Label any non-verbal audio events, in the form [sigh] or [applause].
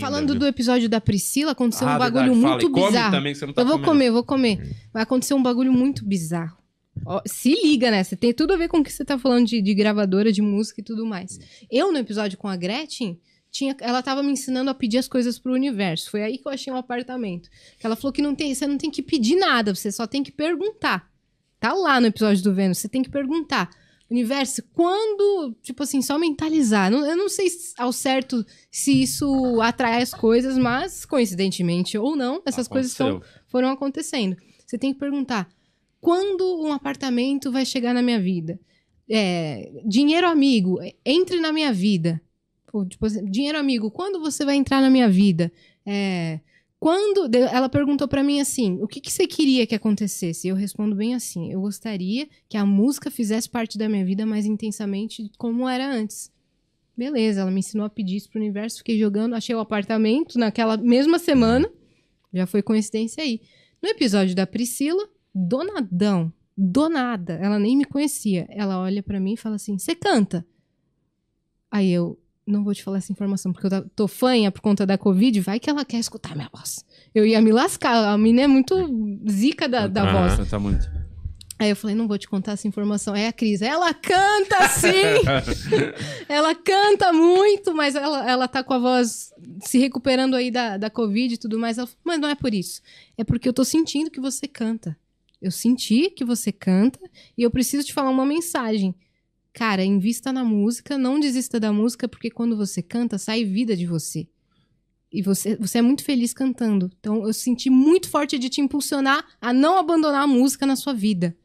Falando viu? do episódio da Priscila, aconteceu ah, um bagulho verdade. muito Fala, bizarro. Também, tá eu vou comendo. comer, eu vou comer. Vai acontecer um bagulho muito bizarro. Ó, se liga nessa, tem tudo a ver com o que você tá falando de, de gravadora, de música e tudo mais. Eu, no episódio com a Gretchen, tinha, ela estava me ensinando a pedir as coisas pro universo. Foi aí que eu achei um apartamento. ela falou que não tem, você não tem que pedir nada, você só tem que perguntar. Tá lá no episódio do Vênus, você tem que perguntar universo, quando, tipo assim, só mentalizar. Não, eu não sei ao certo se isso atrai as coisas, mas, coincidentemente ou não, essas Aconteceu. coisas foram acontecendo. Você tem que perguntar: quando um apartamento vai chegar na minha vida? É, dinheiro amigo, é, entre na minha vida. Tipo, assim, dinheiro amigo, quando você vai entrar na minha vida? É, quando ela perguntou para mim assim, o que, que você queria que acontecesse? Eu respondo bem assim, eu gostaria que a música fizesse parte da minha vida mais intensamente como era antes. Beleza, ela me ensinou a pedir isso pro universo, fiquei jogando, achei o apartamento naquela mesma semana. Já foi coincidência aí. No episódio da Priscila, donadão, donada, ela nem me conhecia. Ela olha para mim e fala assim: "Você canta?" Aí eu não vou te falar essa informação, porque eu tô fanha por conta da Covid, vai que ela quer escutar minha voz. Eu ia me lascar, a menina é muito zica da, da ah, voz. Tá muito. Aí eu falei, não vou te contar essa informação. É a Cris. Ela canta sim! [laughs] ela canta muito, mas ela, ela tá com a voz se recuperando aí da, da Covid e tudo mais. Ela falou, mas não é por isso. É porque eu tô sentindo que você canta. Eu senti que você canta e eu preciso te falar uma mensagem. Cara, invista na música, não desista da música, porque quando você canta, sai vida de você. E você, você é muito feliz cantando. Então eu senti muito forte de te impulsionar a não abandonar a música na sua vida.